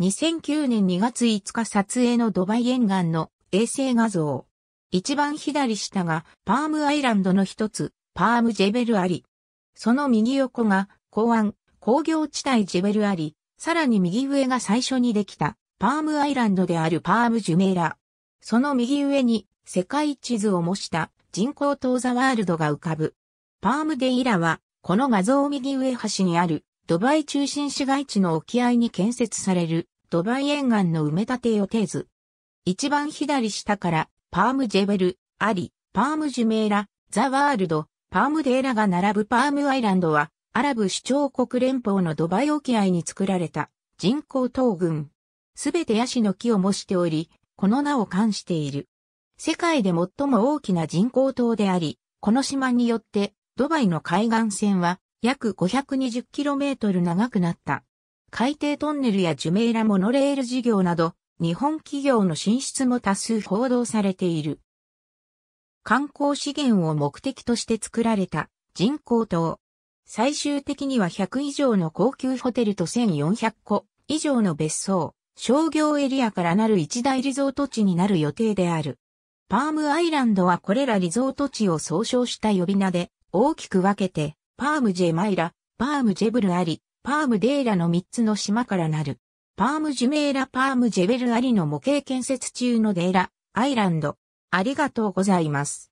2009年2月5日撮影のドバイ沿岸の衛星画像。一番左下がパームアイランドの一つ、パームジェベルアリ。その右横が港湾、工業地帯ジェベルアリ。さらに右上が最初にできたパームアイランドであるパームジュメーラ。その右上に世界地図を模した人工島ザワールドが浮かぶ。パームデイラはこの画像右上端にあるドバイ中心市街地の沖合に建設されるドバイ沿岸の埋め立て予定図。一番左下からパームジェベル、アリ、パームジュメーラ、ザワールド、パームデーラが並ぶパームアイランドはアラブ首長国連邦のドバイ沖合に作られた人工島群。すべてヤシの木を模しており、この名を冠している。世界で最も大きな人工島であり、この島によってドバイの海岸線は約 520km 長くなった。海底トンネルやジュメイラモノレール事業など、日本企業の進出も多数報道されている。観光資源を目的として作られた人工島。最終的には100以上の高級ホテルと1400個以上の別荘、商業エリアからなる一大リゾート地になる予定である。パームアイランドはこれらリゾート地を総称した呼び名で大きく分けてパームジェマイラ、パームジェブルアリ、パームデーラの3つの島からなる。パームジュメーラパームジェベルアリの模型建設中のデーラ、アイランド。ありがとうございます。